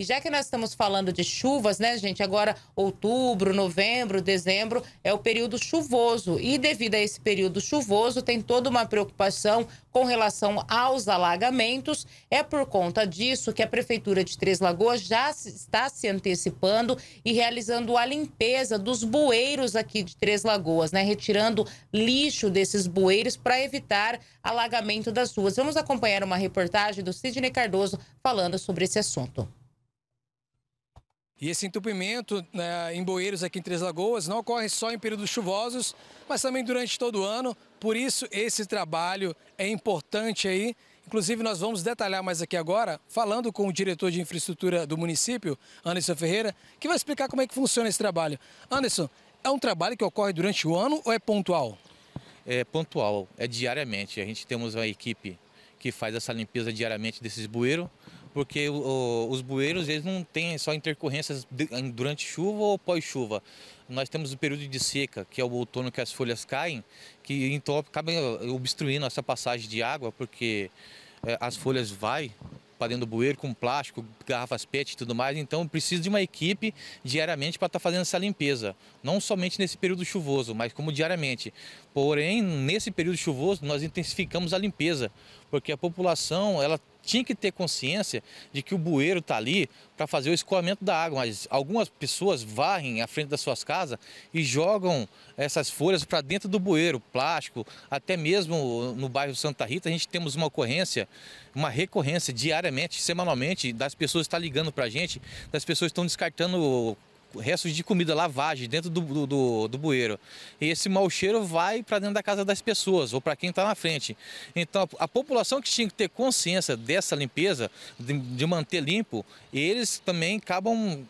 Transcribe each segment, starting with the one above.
E já que nós estamos falando de chuvas, né, gente? Agora, outubro, novembro, dezembro é o período chuvoso. E devido a esse período chuvoso, tem toda uma preocupação com relação aos alagamentos. É por conta disso que a Prefeitura de Três Lagoas já está se antecipando e realizando a limpeza dos bueiros aqui de Três Lagoas, né? Retirando lixo desses bueiros para evitar alagamento das ruas. Vamos acompanhar uma reportagem do Sidney Cardoso falando sobre esse assunto. E esse entupimento né, em bueiros aqui em Três Lagoas não ocorre só em períodos chuvosos, mas também durante todo o ano. Por isso, esse trabalho é importante aí. Inclusive, nós vamos detalhar mais aqui agora, falando com o diretor de infraestrutura do município, Anderson Ferreira, que vai explicar como é que funciona esse trabalho. Anderson, é um trabalho que ocorre durante o ano ou é pontual? É pontual, é diariamente. A gente temos uma equipe que faz essa limpeza diariamente desses bueiros porque o, os bueiros eles não têm só intercorrências durante chuva ou pós-chuva. Nós temos o período de seca, que é o outono que as folhas caem, que então acaba eh, obstruindo essa passagem de água, porque é, as folhas vai para dentro do bueiro com plástico, garrafas PET e tudo mais. Então, precisa de uma equipe diariamente para estar tá fazendo essa limpeza. Não somente nesse período chuvoso, mas como diariamente. Porém, nesse período chuvoso, nós intensificamos a limpeza, porque a população ela tinha que ter consciência de que o bueiro está ali para fazer o escoamento da água, mas algumas pessoas varrem à frente das suas casas e jogam essas folhas para dentro do bueiro, plástico, até mesmo no bairro Santa Rita a gente temos uma ocorrência, uma recorrência diariamente, semanalmente, das pessoas estão tá ligando para a gente, das pessoas estão descartando restos de comida, lavagem dentro do, do, do, bueiro. E esse mau cheiro vai para dentro da casa das pessoas ou para quem está na frente. Então a, a, população que tinha que ter consciência dessa limpeza, de, de manter limpo, eles também acabam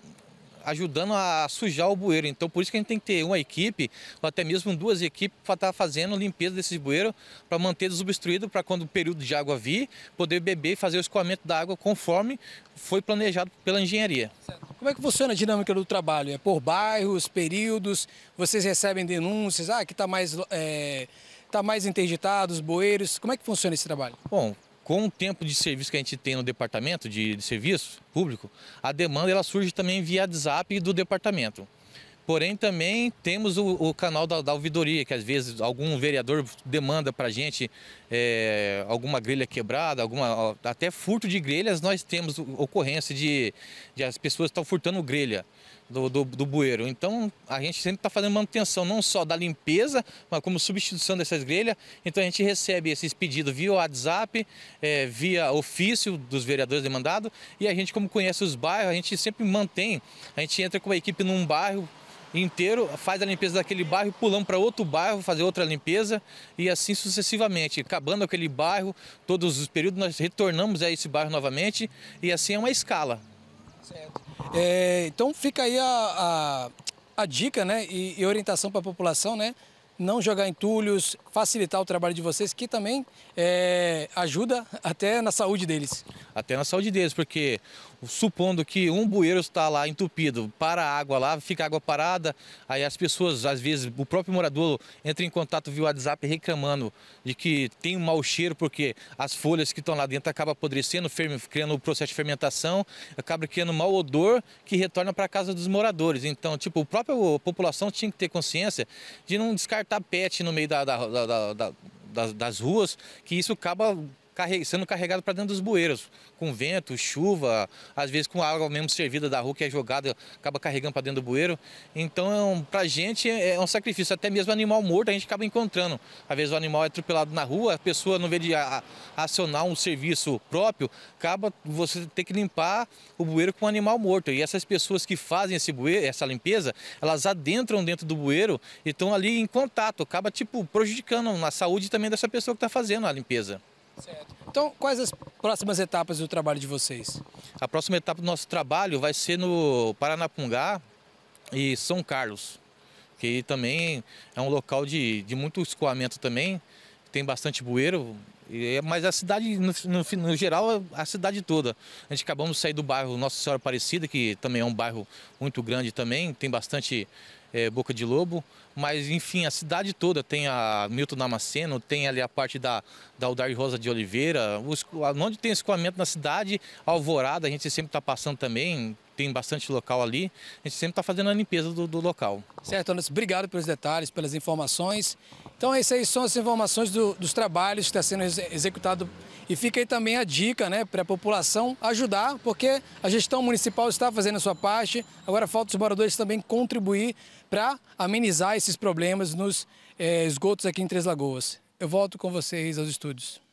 ajudando a sujar o bueiro. Então, por isso que a gente tem que ter uma equipe, ou até mesmo duas equipes, para estar tá fazendo fazendo limpeza desses bueiros, para manter desobstruído, para quando o período de água vir, poder beber e fazer o escoamento da água conforme foi planejado pela engenharia. Como é que funciona a dinâmica do trabalho? É por bairros, períodos? Vocês recebem denúncias? Ah, aqui está mais, é, tá mais os bueiros. Como é que funciona esse trabalho? Bom, com o tempo de serviço que a gente tem no departamento de, de serviço público, a demanda ela surge também via WhatsApp do departamento. Porém, também temos o, o canal da, da ouvidoria, que às vezes algum vereador demanda para a gente é, alguma grelha quebrada, alguma, até furto de grelhas, nós temos ocorrência de, de as pessoas estão furtando grelha do, do, do bueiro. Então, a gente sempre está fazendo manutenção, não só da limpeza, mas como substituição dessas grelhas. Então, a gente recebe esses pedidos via WhatsApp, é, via ofício dos vereadores demandados. E a gente, como conhece os bairros, a gente sempre mantém, a gente entra com a equipe num bairro, inteiro, faz a limpeza daquele bairro, pulamos para outro bairro, fazer outra limpeza e assim sucessivamente. Acabando aquele bairro, todos os períodos nós retornamos a esse bairro novamente e assim é uma escala. Certo. É, então fica aí a, a, a dica né, e, e orientação para a população, né? não jogar entulhos, facilitar o trabalho de vocês, que também é, ajuda até na saúde deles. Até na saúde deles, porque supondo que um bueiro está lá entupido, para a água lá, fica a água parada, aí as pessoas, às vezes, o próprio morador entra em contato via WhatsApp reclamando de que tem um mau cheiro, porque as folhas que estão lá dentro acabam apodrecendo, criando o processo de fermentação, acaba criando um mau odor que retorna para a casa dos moradores. Então, tipo, a própria população tinha que ter consciência de não descartar pet no meio da, da, da, da das, das, ruas, que isso acaba sendo carregado para dentro dos bueiros, com vento, chuva, às vezes com água mesmo servida da rua que é jogada, acaba carregando para dentro do bueiro. Então, para a gente é, é um sacrifício, até mesmo animal morto a gente acaba encontrando. Às vezes o animal é atropelado na rua, a pessoa, não vê de acionar um serviço próprio, acaba você ter que limpar o bueiro com o um animal morto. E essas pessoas que fazem esse bueiro, essa limpeza, elas adentram dentro do bueiro e estão ali em contato, acaba tipo prejudicando na saúde também dessa pessoa que está fazendo a limpeza. Certo. Então, quais as próximas etapas do trabalho de vocês? A próxima etapa do nosso trabalho vai ser no Paranapungá e São Carlos, que também é um local de, de muito escoamento também, tem bastante bueiro, é, mas a cidade, no, no, no, geral, a cidade toda. A gente acabamos de sair do bairro Nossa Senhora Aparecida, que também é um bairro muito grande também, tem bastante é, Boca de Lobo, mas enfim, a cidade toda tem a Milton Damasceno, tem ali a parte da, da Aldar Rosa de Oliveira, os, onde tem escoamento na cidade, Alvorada, a gente sempre está passando também, tem bastante local ali, a gente sempre está fazendo a limpeza do, do local. Certo, Anderson, obrigado pelos detalhes, pelas informações. Então, essas são as informações do, dos trabalhos que está sendo executado e fica aí também a dica né, para a população ajudar, porque a gestão municipal está fazendo a sua parte, agora falta os moradores também contribuir para amenizar esses problemas nos eh, esgotos aqui em Três Lagoas. Eu volto com vocês aos estúdios.